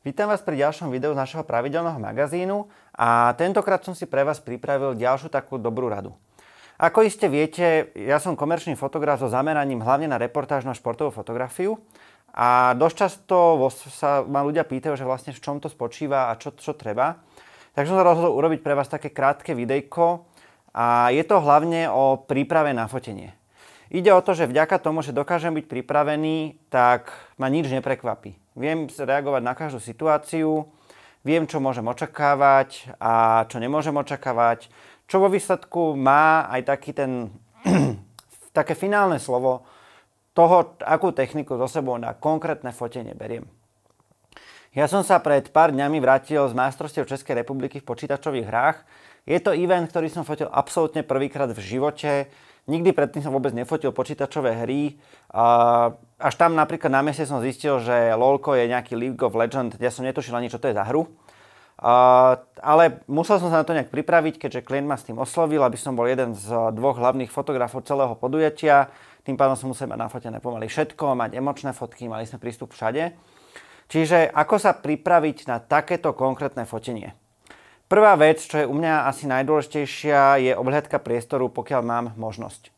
Vítam vás pri ďalšom videu z našeho pravidelného magazínu a tentokrát som si pre vás pripravil ďalšiu takú dobrú radu. Ako iste viete, ja som komerčný fotograf so zameraním hlavne na reportáž na športovú fotografiu a dosť často sa ma ľudia pýtajú, že vlastne v čom to spočíva a čo, čo treba. Takže som sa rozhodol urobiť pre vás také krátke videjko a je to hlavne o príprave na fotenie. Ide o to, že vďaka tomu, že dokážem byť pripravený, tak ma nič neprekvapí. Viem reagovať na každú situáciu, viem, čo môžem očakávať a čo nemôžem očakávať, čo vo výsledku má aj taký ten, také finálne slovo toho, akú techniku so sebou na konkrétne fotenie beriem. Ja som sa pred pár dňami vrátil z majstrovstiev Českej republiky v počítačových hrách. Je to event, ktorý som fotil absolútne prvýkrát v živote Nikdy predtým som vôbec nefotil počítačové hry. Až tam napríklad na mieste som zistil, že LoLko je nejaký League of Legends. Ja som netušil ani, čo to je za hru. Ale musel som sa na to nejak pripraviť, keďže klient ma s tým oslovil, aby som bol jeden z eh, dvoch hlavných fotografov celého podujatia. Tým pádom som musel mať nafotené pomaly všetko, mať emočné fotky, mali sme prístup všade. Čiže ako sa pripraviť na takéto konkrétne fotenie? Prvá vec, čo je u mňa asi najdôležitejšia, je obhľadka priestoru, pokiaľ mám možnosť.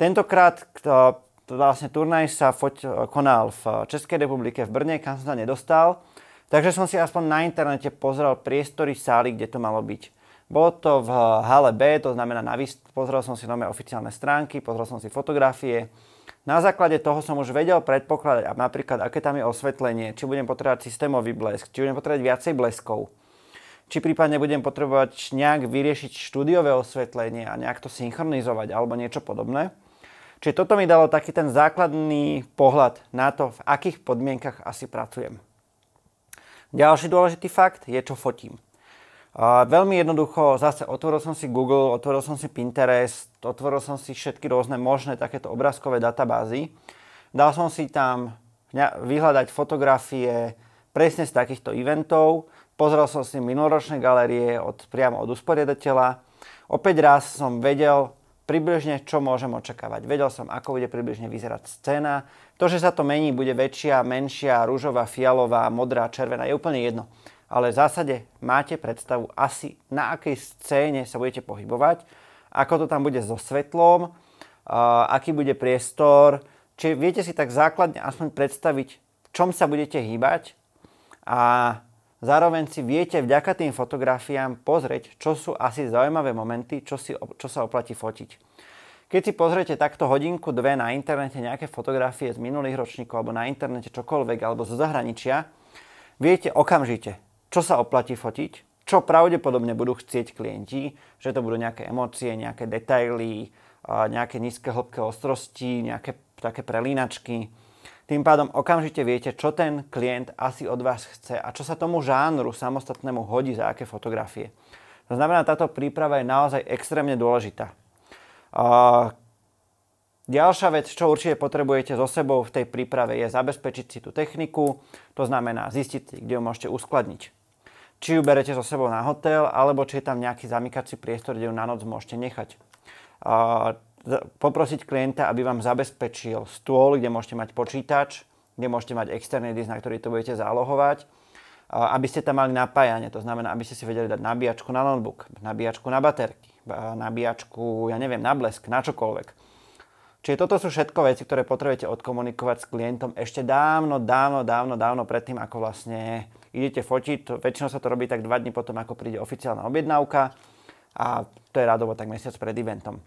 Tentokrát to, to vlastne turnaj sa foť, e, konal v Českej republike v Brne, kam som sa nedostal, takže som si aspoň na internete pozrel priestory sály, kde to malo byť. Bolo to v hale B, to znamená na výst... pozrel som si nové oficiálne stránky, pozrel som si fotografie. Na základe toho som už vedel predpokladať napríklad, aké tam je osvetlenie, či budem potrebovať systémový blesk, či budem potrebovať viacej bleskov či prípadne budem potrebovať nejak vyriešiť štúdiové osvetlenie a nejak to synchronizovať alebo niečo podobné. Čiže toto mi dalo taký ten základný pohľad na to, v akých podmienkach asi pracujem. Ďalší dôležitý fakt je, čo fotím. Veľmi jednoducho, zase otvoril som si Google, otvoril som si Pinterest, otvoril som si všetky rôzne možné takéto obrázkové databázy. Dal som si tam vyhľadať fotografie, presne z takýchto eventov. Pozrel som si minuloročné galerie od, priamo od usporiadateľa. Opäť raz som vedel približne, čo môžem očakávať. Vedel som, ako bude približne vyzerať scéna. To, že sa to mení, bude väčšia, menšia, rúžová, fialová, modrá, červená, je úplne jedno. Ale v zásade máte predstavu asi, na akej scéne sa budete pohybovať, ako to tam bude so svetlom, aký bude priestor. Čiže viete si tak základne aspoň predstaviť, v čom sa budete hýbať a zároveň si viete vďaka tým fotografiám pozrieť, čo sú asi zaujímavé momenty, čo, si, čo sa oplatí fotiť. Keď si pozriete takto hodinku, dve na internete nejaké fotografie z minulých ročníkov alebo na internete čokoľvek alebo zo zahraničia, viete okamžite, čo sa oplatí fotiť, čo pravdepodobne budú chcieť klienti, že to budú nejaké emócie, nejaké detaily, nejaké nízke hĺbke ostrosti, nejaké také prelínačky, tým pádom okamžite viete, čo ten klient asi od vás chce a čo sa tomu žánru samostatnému hodí za aké fotografie. To znamená, táto príprava je naozaj extrémne dôležitá. A ďalšia vec, čo určite potrebujete so sebou v tej príprave, je zabezpečiť si tú techniku, to znamená zistiť si, kde ju môžete uskladniť. Či ju berete so sebou na hotel, alebo či je tam nejaký zamykací priestor, kde ju na noc môžete nechať. A poprosiť klienta, aby vám zabezpečil stôl, kde môžete mať počítač, kde môžete mať externý disk, na ktorý to budete zálohovať, aby ste tam mali napájanie, to znamená, aby ste si vedeli dať nabíjačku na notebook, nabíjačku na baterky, nabíjačku, ja neviem, na blesk, na čokoľvek. Čiže toto sú všetko veci, ktoré potrebujete odkomunikovať s klientom ešte dávno, dávno, dávno, dávno predtým, ako vlastne idete fotiť. Väčšinou sa to robí tak dva dní potom, ako príde oficiálna objednávka a to je radovo tak mesiac pred eventom.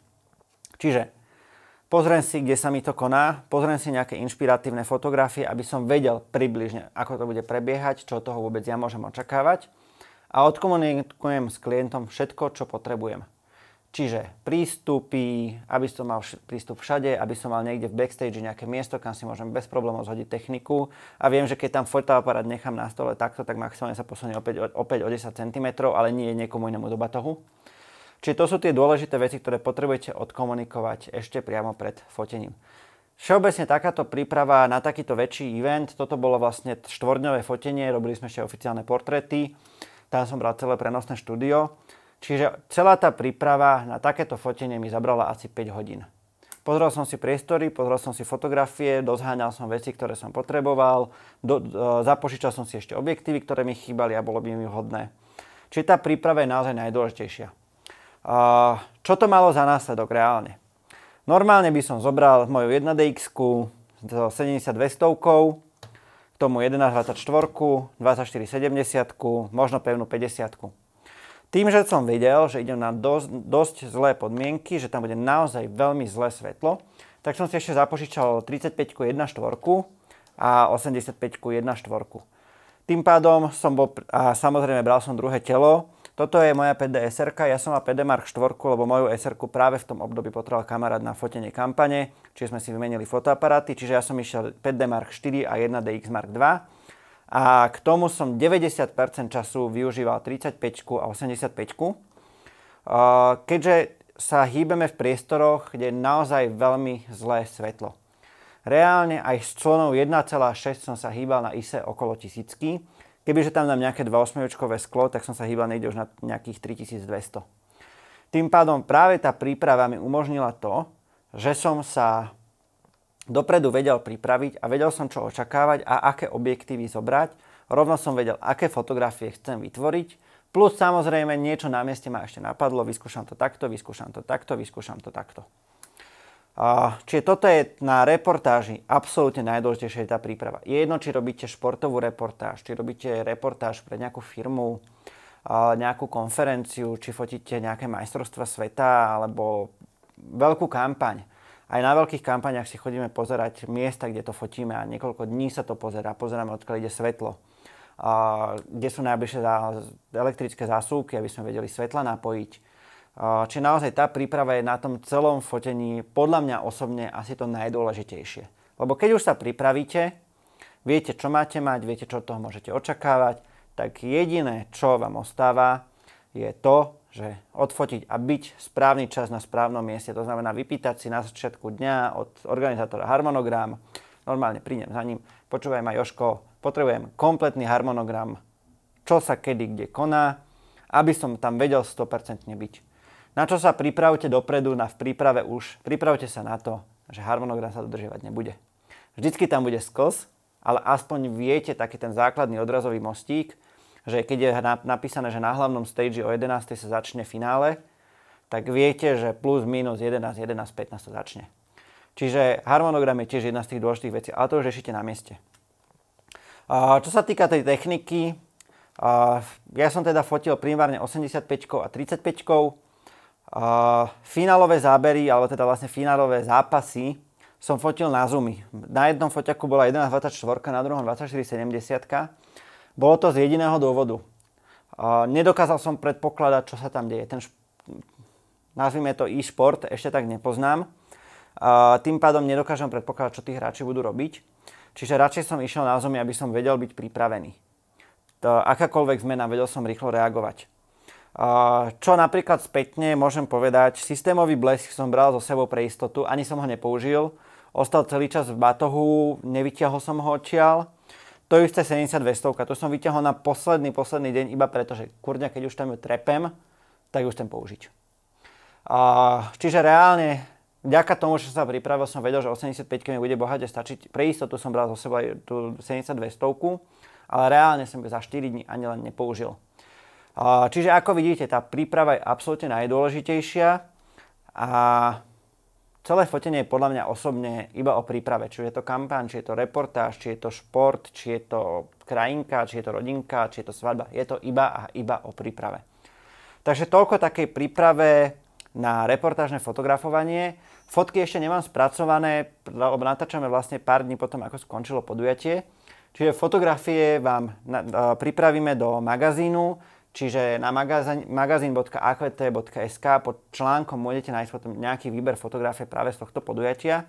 Čiže pozriem si, kde sa mi to koná, pozriem si nejaké inšpiratívne fotografie, aby som vedel približne, ako to bude prebiehať, čo toho vôbec ja môžem očakávať a odkomunikujem s klientom všetko, čo potrebujem. Čiže prístupy, aby som mal prístup všade, aby som mal niekde v backstage nejaké miesto, kam si môžem bez problémov zhodiť techniku. A viem, že keď tam fotoaparát nechám na stole takto, tak maximálne sa posunie opäť, opäť o 10 cm, ale nie niekomu inému do batohu. Čiže to sú tie dôležité veci, ktoré potrebujete odkomunikovať ešte priamo pred fotením. Všeobecne takáto príprava na takýto väčší event, toto bolo vlastne štvordňové fotenie, robili sme ešte oficiálne portréty, tam som bral celé prenosné štúdio, čiže celá tá príprava na takéto fotenie mi zabrala asi 5 hodín. Pozrel som si priestory, pozrel som si fotografie, dozháňal som veci, ktoré som potreboval, do, e, zapožičal som si ešte objektívy, ktoré mi chýbali a bolo by mi hodné. Čiže tá príprava je naozaj najdôležitejšia. Čo to malo za následok reálne? Normálne by som zobral moju 1DX so 7200, k tomu 1124, 2470, možno pevnú 50. Tým, že som videl, že idem na dosť, dosť zlé podmienky, že tam bude naozaj veľmi zlé svetlo, tak som si ešte zapožičal 35 1 4 a 85 1 4. Tým pádom som bol, a samozrejme bral som druhé telo, toto je moja PD sr ja som mal PD Mark 4, lebo moju sr práve v tom období potreboval kamarát na fotenie kampane, čiže sme si vymenili fotoaparáty, čiže ja som išiel 5D Mark 4 a 1 DX Mark 2. A k tomu som 90% času využíval 35 a 85 keďže sa hýbeme v priestoroch, kde je naozaj veľmi zlé svetlo. Reálne aj s clonou 1,6 som sa hýbal na ISE okolo tisícky, Kebyže tam dám nejaké 2,8-čkové sklo, tak som sa hýbal niekde už na nejakých 3200. Tým pádom práve tá príprava mi umožnila to, že som sa dopredu vedel pripraviť a vedel som, čo očakávať a aké objektívy zobrať. Rovno som vedel, aké fotografie chcem vytvoriť. Plus samozrejme niečo na mieste ma ešte napadlo, vyskúšam to takto, vyskúšam to takto, vyskúšam to takto. Čiže toto je na reportáži absolútne najdôležitejšia je tá príprava. Je jedno, či robíte športovú reportáž, či robíte reportáž pre nejakú firmu, nejakú konferenciu, či fotíte nejaké majstrovstva sveta alebo veľkú kampaň. Aj na veľkých kampaniach si chodíme pozerať miesta, kde to fotíme a niekoľko dní sa to pozerá. Pozeráme, odkiaľ ide svetlo, kde sú najbližšie elektrické zásuvky, aby sme vedeli svetla napojiť Čiže naozaj tá príprava je na tom celom fotení podľa mňa osobne asi to najdôležitejšie. Lebo keď už sa pripravíte, viete, čo máte mať, viete, čo od toho môžete očakávať, tak jediné, čo vám ostáva, je to, že odfotiť a byť správny čas na správnom mieste. To znamená vypýtať si na začiatku dňa od organizátora harmonogram, normálne prídem za ním, počúvaj ma Joško, potrebujem kompletný harmonogram, čo sa kedy kde koná, aby som tam vedel 100% byť. Na čo sa pripravte dopredu, na v príprave už, pripravte sa na to, že harmonogram sa dodržiavať nebude. Vždycky tam bude skos, ale aspoň viete taký ten základný odrazový mostík, že keď je napísané, že na hlavnom stage o 11. sa začne finále, tak viete, že plus, minus 11, 11, 15 sa začne. Čiže harmonogram je tiež jedna z tých dôležitých vecí, ale to už riešite na mieste. Čo sa týka tej techniky, ja som teda fotil primárne 85 a 35 finálové zábery, alebo teda vlastne finálové zápasy som fotil na zoomy. Na jednom foťaku bola 11.24, na druhom 24.70. Bolo to z jediného dôvodu. Nedokázal som predpokladať, čo sa tam deje. Ten, nazvime to e-šport, ešte tak nepoznám. Tým pádom nedokážem predpokladať, čo tí hráči budú robiť. Čiže radšej som išiel na zoomy, aby som vedel byť pripravený. To, akákoľvek zmena, vedel som rýchlo reagovať. Čo napríklad spätne môžem povedať, systémový blesk som bral so sebou pre istotu, ani som ho nepoužil. Ostal celý čas v batohu, nevyťahol som ho odtiaľ. To isté 7200, to som vyťahol na posledný, posledný deň iba preto, že kurňa, keď už tam ju trepem, tak už chcem použiť. Čiže reálne, vďaka tomu, že som sa pripravil, som vedel, že 85 mi bude bohate stačiť. Pre istotu som bral zo seba tú 7200, ale reálne som ju za 4 dní ani len nepoužil. Čiže ako vidíte, tá príprava je absolútne najdôležitejšia a celé fotenie je podľa mňa osobne iba o príprave. Či je to kampán, či je to reportáž, či je to šport, či je to krajinka, či je to rodinka, či je to svadba. Je to iba a iba o príprave. Takže toľko takej príprave na reportážne fotografovanie. Fotky ešte nemám spracované, lebo natáčame vlastne pár dní potom, ako skončilo podujatie. Čiže fotografie vám pripravíme do magazínu, Čiže na magazín.akt.sk pod článkom môžete nájsť potom nejaký výber fotografie práve z tohto podujatia,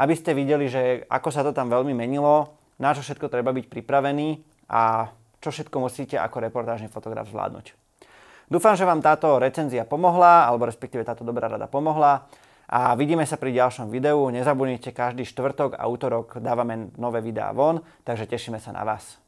aby ste videli, že ako sa to tam veľmi menilo, na čo všetko treba byť pripravený a čo všetko musíte ako reportážny fotograf zvládnuť. Dúfam, že vám táto recenzia pomohla, alebo respektíve táto dobrá rada pomohla a vidíme sa pri ďalšom videu. Nezabudnite, každý štvrtok a útorok dávame nové videá von, takže tešíme sa na vás.